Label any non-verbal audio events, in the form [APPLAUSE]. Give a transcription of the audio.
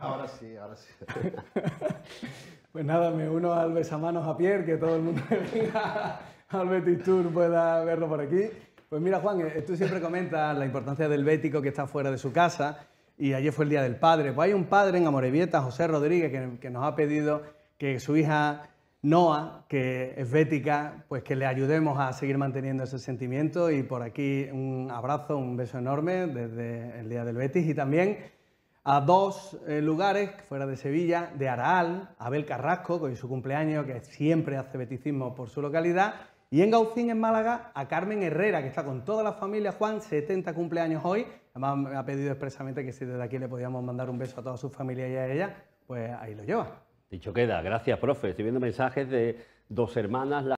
Ahora sí, ahora sí. [LAUGHS] pues nada, me uno al besamanos a Pierre, que todo el mundo que venga [LAUGHS] al Betis Tour pueda verlo por aquí. Pues mira, Juan, eh, tú siempre comentas la importancia del bético que está fuera de su casa y ayer fue el Día del Padre. Pues hay un padre en Amorebieta, José Rodríguez, que, que nos ha pedido que su hija Noa, que es bética, pues que le ayudemos a seguir manteniendo ese sentimiento y por aquí un abrazo, un beso enorme desde el Día del Betis y también a dos eh, lugares fuera de Sevilla, de Araal, Abel Carrasco, con su cumpleaños, que siempre hace beticismo por su localidad, y en Gaucín, en Málaga, a Carmen Herrera, que está con toda la familia, Juan, 70 cumpleaños hoy. Además, me ha pedido expresamente que si desde aquí le podíamos mandar un beso a toda su familia y a ella, pues ahí lo lleva. Dicho queda, gracias, profe. Estoy viendo mensajes de dos hermanas.